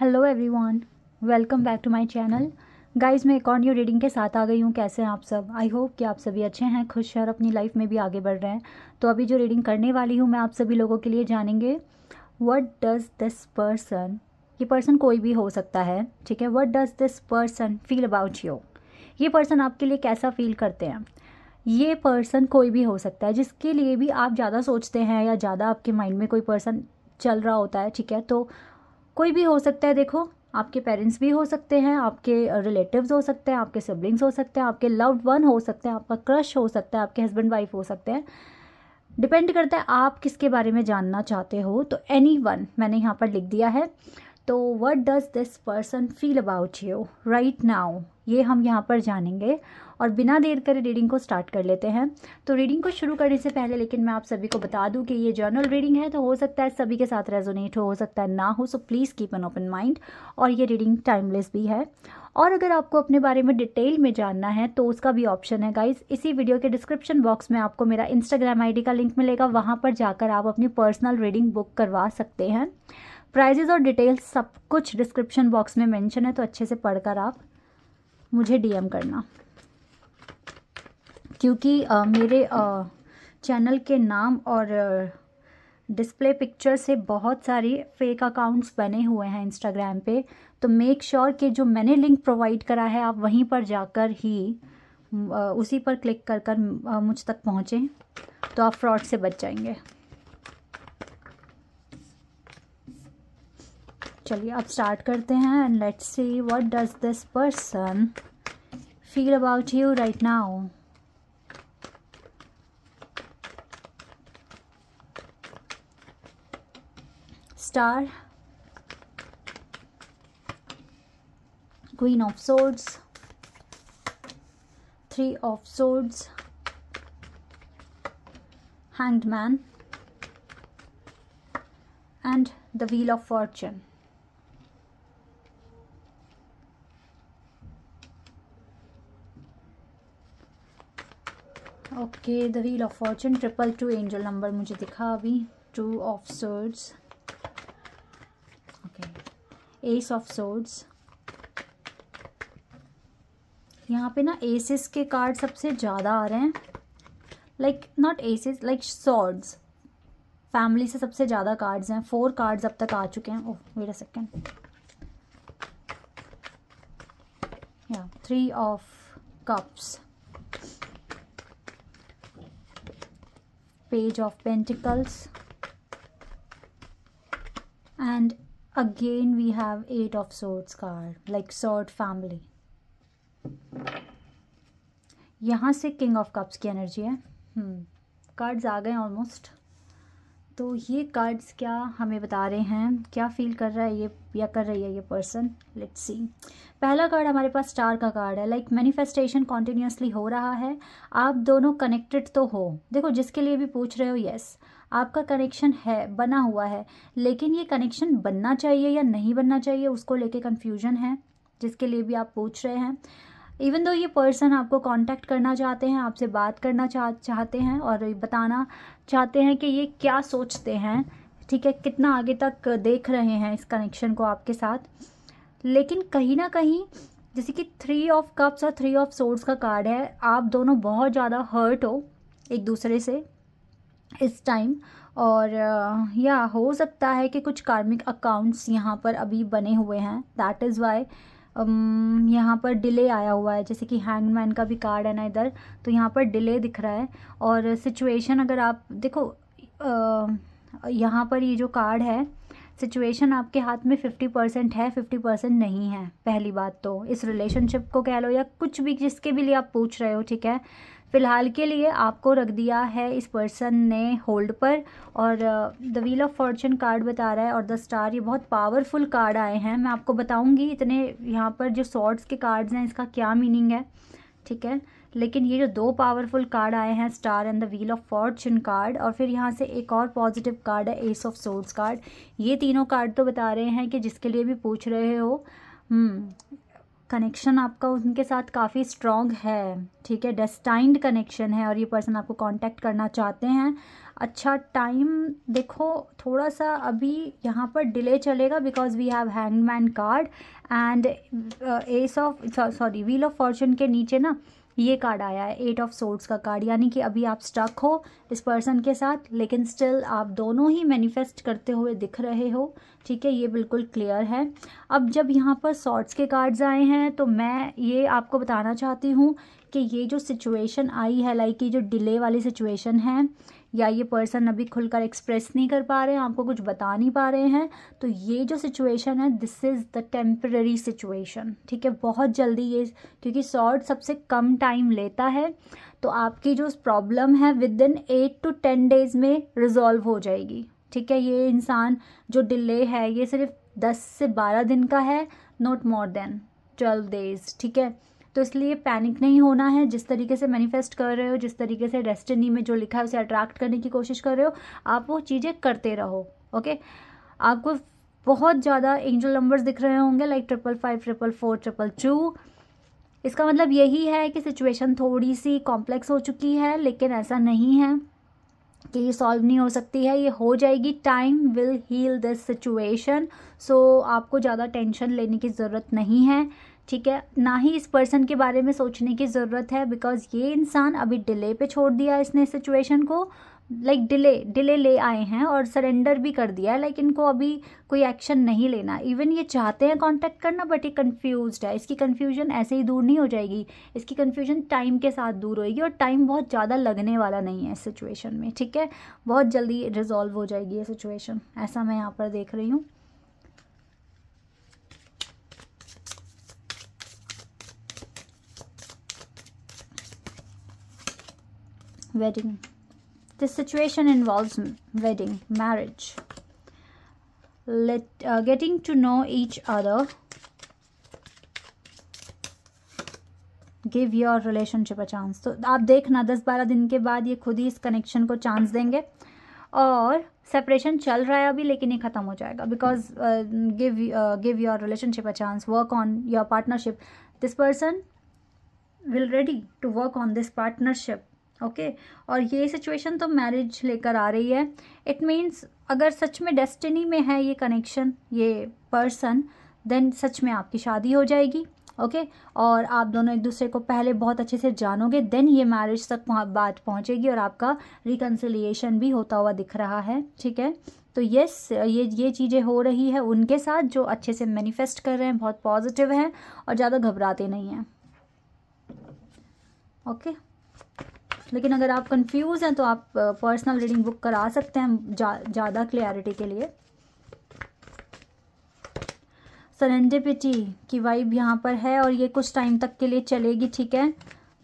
Hello everyone welcome back to my channel guys मैं एक और न्यू रीडिंग के साथ आ गई हूँ कैसे हैं आप सब आई होप कि आप सभी अच्छे हैं खुश हैं और अपनी लाइफ में भी आगे बढ़ रहे हैं तो अभी जो रीडिंग करने वाली हूँ मैं आप सभी लोगों के लिए जानेंगे वट डज़ दिस पर्सन ये पर्सन कोई भी हो सकता है ठीक है what does this person feel about you ये पर्सन आपके लिए कैसा फील करते हैं ये पर्सन कोई भी हो सकता है जिसके लिए भी आप ज़्यादा सोचते हैं या ज़्यादा आपके माइंड में कोई पर्सन चल रहा होता है ठीक है तो कोई भी हो सकता है देखो आपके पेरेंट्स भी हो सकते हैं आपके रिलेटिव्स हो सकते हैं आपके सिबलिंग्स हो सकते हैं आपके लव्ड वन हो सकते हैं आपका क्रश हो सकता है आपके हस्बैंड वाइफ हो सकते हैं डिपेंड करता है आप किसके बारे में जानना चाहते हो तो एनी वन मैंने यहाँ पर लिख दिया है तो what does this person feel about you right now ये हम यहाँ पर जानेंगे और बिना देर करे रीडिंग को स्टार्ट कर लेते हैं तो रीडिंग को शुरू करने से पहले लेकिन मैं आप सभी को बता दूं कि ये जर्नल रीडिंग है तो हो सकता है सभी के साथ रेजोनेट हो हो सकता है ना हो so please keep an open mind और ये रीडिंग टाइमलेस भी है और अगर आपको अपने बारे में डिटेल में जानना है तो उसका भी ऑप्शन है गाइज इसी वीडियो के डिस्क्रिप्शन बॉक्स में आपको मेरा इंस्टाग्राम आई का लिंक मिलेगा वहाँ पर जाकर आप अपनी पर्सनल रीडिंग बुक करवा सकते हैं प्राइजेज़ और डिटेल्स सब कुछ डिस्क्रिप्शन बॉक्स में मेंशन है तो अच्छे से पढ़कर आप मुझे डीएम करना क्योंकि आ, मेरे आ, चैनल के नाम और डिस्प्ले पिक्चर से बहुत सारे फेक अकाउंट्स बने हुए हैं इंस्टाग्राम पे तो मेक श्योर sure कि जो मैंने लिंक प्रोवाइड करा है आप वहीं पर जाकर ही उसी पर क्लिक कर कर मुझ तक पहुँचें तो आप फ्रॉड से बच जाएंगे चलिए अब स्टार्ट करते हैं and let's see what does this person feel about you right now star queen of swords three of swords hand and the wheel of fortune okay the wheel of fortune triple two angel number मुझे दिखा अभी two of swords okay ace of swords यहाँ पे ना assess के card सबसे ज़्यादा आ रहे हैं like not aces like swords family से सबसे ज़्यादा कार्ड्स हैं फोर कार्ड्स अब तक आ चुके हैं ओह वेट अ सेकेंड या three of cups page of pentacles and again we have eight of swords card like sword family यहाँ से किंग ऑफ कप्स की एनर्जी है हम्म कार्ड्स आ गए ऑलमोस्ट तो ये कार्ड्स क्या हमें बता रहे हैं क्या फील कर रहा है ये या कर रही है ये पर्सन लेट्स सी पहला कार्ड हमारे पास स्टार का कार्ड है लाइक मैनिफेस्टेशन कॉन्टीन्यूसली हो रहा है आप दोनों कनेक्टेड तो हो देखो जिसके लिए भी पूछ रहे हो यस आपका कनेक्शन है बना हुआ है लेकिन ये कनेक्शन बनना चाहिए या नहीं बनना चाहिए उसको लेके कन्फ्यूजन है जिसके लिए भी आप पूछ रहे हैं इवन दो ये पर्सन आपको कांटेक्ट करना चाहते हैं आपसे बात करना चाह चाहते हैं और बताना चाहते हैं कि ये क्या सोचते हैं ठीक है कितना आगे तक देख रहे हैं इस कनेक्शन को आपके साथ लेकिन कहीं ना कहीं जैसे कि थ्री ऑफ कप्स और थ्री ऑफ सोर्स का कार्ड है आप दोनों बहुत ज़्यादा हर्ट हो एक दूसरे से इस टाइम और uh, या हो सकता है कि कुछ कार्मिक अकाउंट्स यहाँ पर अभी बने हुए हैं दैट इज़ वाई यहाँ पर डिले आया हुआ है जैसे कि हैंगमैन का भी कार्ड है ना इधर तो यहाँ पर डिले दिख रहा है और सिचुएशन अगर आप देखो यहाँ पर ये यह जो कार्ड है सिचुएशन आपके हाथ में फिफ्टी परसेंट है फिफ्टी परसेंट नहीं है पहली बात तो इस रिलेशनशिप को कह लो या कुछ भी जिसके भी लिए आप पूछ रहे हो ठीक है फ़िलहाल के लिए आपको रख दिया है इस पर्सन ने होल्ड पर और the wheel of fortune card बता रहा है और द स्टार ये बहुत पावरफुल कार्ड आए हैं मैं आपको बताऊंगी इतने यहाँ पर जो शॉर्ट्स के कार्ड्स हैं इसका क्या मीनिंग है ठीक है लेकिन ये जो दो पावरफुल कार्ड आए हैं star and the wheel of fortune card और फिर यहाँ से एक और पॉजिटिव कार्ड है एस ऑफ सोर्ड्स कार्ड ये तीनों कार्ड तो बता रहे हैं कि जिसके लिए भी पूछ रहे हो हम्म, कनेक्शन आपका उनके साथ काफ़ी स्ट्रॉन्ग है ठीक है डेस्टाइंड कनेक्शन है और ये पर्सन आपको कांटेक्ट करना चाहते हैं अच्छा टाइम देखो थोड़ा सा अभी यहाँ पर डिले चलेगा because we have hangman card and ace of sorry wheel of fortune के नीचे ना ये कार्ड आया है एट ऑफ सोर्ड्स का कार्ड यानी कि अभी आप स्टक हो इस पर्सन के साथ लेकिन स्टिल आप दोनों ही मैनिफेस्ट करते हुए दिख रहे हो ठीक है ये बिल्कुल क्लियर है अब जब यहाँ पर सॉर्ट्स के कार्ड्स आए हैं तो मैं ये आपको बताना चाहती हूँ कि ये जो सिचुएशन आई है लाइक ये जो डिले वाली सिचुएशन है या ये पर्सन अभी खुलकर एक्सप्रेस नहीं कर पा रहे हैं आपको कुछ बता नहीं पा रहे हैं तो ये जो सिचुएशन है this is the temporary situation ठीक है बहुत जल्दी ये क्योंकि सॉर्ट सबसे कम टाइम लेता है तो आपकी जो प्रॉब्लम है within eight to ten days में रिजॉल्व हो जाएगी ठीक है ये इंसान जो डिले है ये सिर्फ दस से बारह दिन का है not more than twelve days ठीक है तो इसलिए पैनिक नहीं होना है जिस तरीके से मैनिफेस्ट कर रहे हो जिस तरीके से डेस्टिनी में जो लिखा है उसे अट्रैक्ट करने की कोशिश कर रहे हो आप वो चीज़ें करते रहो ओके आपको बहुत ज़्यादा एंजल नंबर्स दिख रहे होंगे like triple five triple four triple two इसका मतलब यही है कि सिचुएशन थोड़ी सी कॉम्प्लेक्स हो चुकी है लेकिन ऐसा नहीं है कि ये सॉल्व नहीं हो सकती है ये हो जाएगी time will heal this situation so आपको ज़्यादा टेंशन लेने की ज़रूरत नहीं है ठीक है ना ही इस पर्सन के बारे में सोचने की ज़रूरत है बिकॉज़ ये इंसान अभी डिले पे छोड़ दिया इसने सिचुएशन को लाइक डिले डिले ले आए हैं और सरेंडर भी कर दिया है लाइक इनको अभी कोई एक्शन नहीं लेना इवन ये चाहते हैं कांटेक्ट करना बट ये कंफ्यूज है इसकी कन्फ्यूजन ऐसे ही दूर नहीं हो जाएगी इसकी कन्फ्यूजन टाइम के साथ दूर होएगी और टाइम बहुत ज़्यादा लगने वाला नहीं है इस सिचुएशन में ठीक है बहुत जल्दी रिजॉल्व हो जाएगी ये सिचुएशन ऐसा मैं यहाँ पर देख रही हूँ wedding This situation involves wedding, marriage. Let uh, getting to know each other. give your relationship a chance so aap dekhna 10 12 din ke baad ye khud hi is connection ko chance denge और separation चल रहा है अभी लेकिन ये ख़त्म हो जाएगा because give give your relationship a chance work on your partnership this person will ready to work on this partnership okay okay? और ये सिचुएशन तो मैरिज लेकर आ रही है इट मीन्स अगर सच में डेस्टिनी में है ये कनेक्शन ये पर्सन देन सच में आपकी शादी हो जाएगी ओके okay? और आप दोनों एक दूसरे को पहले बहुत अच्छे से जानोगे देन ये मैरिज तक बात पहुंचेगी और आपका रिकन्सिलियेशन भी होता हुआ दिख रहा है ठीक है तो यस ये ये चीज़ें हो रही है उनके साथ जो अच्छे से मैनिफेस्ट कर रहे हैं बहुत पॉजिटिव हैं और ज़्यादा घबराते नहीं हैं ओके okay? लेकिन अगर आप कंफ्यूज हैं तो आप पर्सनल रीडिंग बुक करा सकते हैं ज़्यादा जा, क्लियरिटी के लिए सरेंडिपिटी की वाइब यहाँ पर है और ये कुछ टाइम तक के लिए चलेगी ठीक है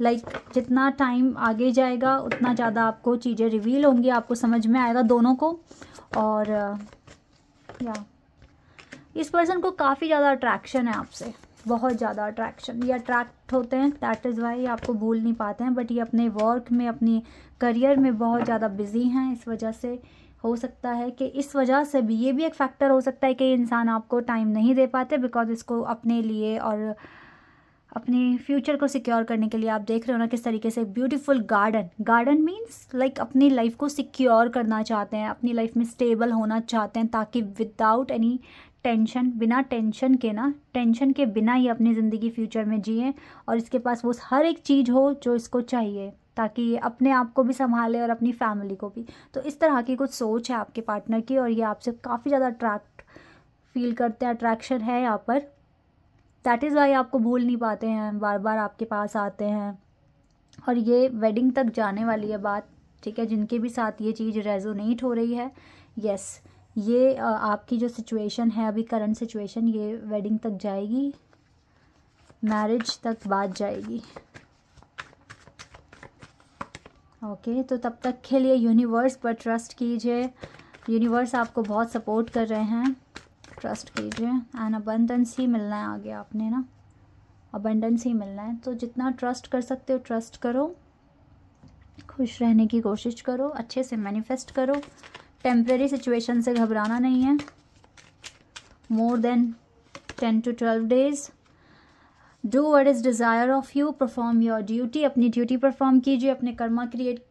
लाइक like, जितना टाइम आगे जाएगा उतना ज़्यादा आपको चीज़ें रिवील होंगी आपको समझ में आएगा दोनों को और या uh, इस पर्सन को काफ़ी ज़्यादा अट्रैक्शन है आपसे बहुत ज़्यादा अट्रैक्शन ये अट्रैक्ट होते हैं दैट इज़ वाई आपको भूल नहीं पाते हैं बट ये अपने वर्क में अपनी करियर में बहुत ज़्यादा बिजी हैं इस वजह से हो सकता है कि इस वजह से भी ये भी एक फैक्टर हो सकता है कि इंसान आपको टाइम नहीं दे पाते बिकॉज इसको अपने लिए और अपने फ्यूचर को सिक्योर करने के लिए आप देख रहे हो ना किस तरीके से beautiful garden garden means like अपनी लाइफ को सिक्योर करना चाहते हैं अपनी लाइफ में स्टेबल होना चाहते हैं ताकि विदाउट एनी टेंशन बिना टेंशन के ना टेंशन के बिना ही अपनी ज़िंदगी फ्यूचर में जिए और इसके पास वो हर एक चीज़ हो जो इसको चाहिए ताकि ये अपने आप को भी संभाले और अपनी फैमिली को भी तो इस तरह की कुछ सोच है आपके पार्टनर की और ये आपसे काफ़ी ज़्यादा अट्रैक्ट फील करते हैं अट्रैक्शन है यहाँ पर दैट इज़ वाई आपको भूल नहीं पाते हैं बार बार आपके पास आते हैं और ये वेडिंग तक जाने वाली है बात ठीक है जिनके भी साथ ये चीज़ रेजोनेट हो रही है यस yes, ये आपकी जो सिचुएशन है अभी करंट सिचुएशन ये वेडिंग तक जाएगी मैरिज तक बात जाएगी ओके okay, तो तब तक के लिए यूनिवर्स पर ट्रस्ट कीजिए यूनिवर्स आपको बहुत सपोर्ट कर रहे हैं ट्रस्ट कीजिए एंड अबंडेंस ही मिलना है आगे आपने ना अबंडेंस ही मिलना है तो जितना ट्रस्ट कर सकते हो ट्रस्ट करो खुश रहने की कोशिश करो अच्छे से मैनिफेस्ट करो टेम्प्रेरी सिचुएशन से घबराना नहीं है more than ten to twelve days do what is desire of you perform your duty अपनी ड्यूटी परफॉर्म कीजिए अपने कर्मा क्रिएट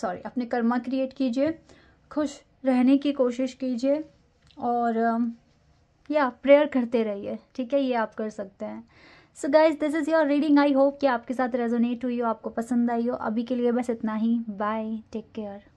सॉरी अपने कर्मा क्रिएट कीजिए खुश रहने की कोशिश कीजिए और या um, प्रेयर करते रहिए ठीक है ये आप कर सकते हैं so guys this is your reading I hope कि आपके साथ रेजोनेट हुई हो आपको पसंद आई हो अभी के लिए बस इतना ही बाय टेक केयर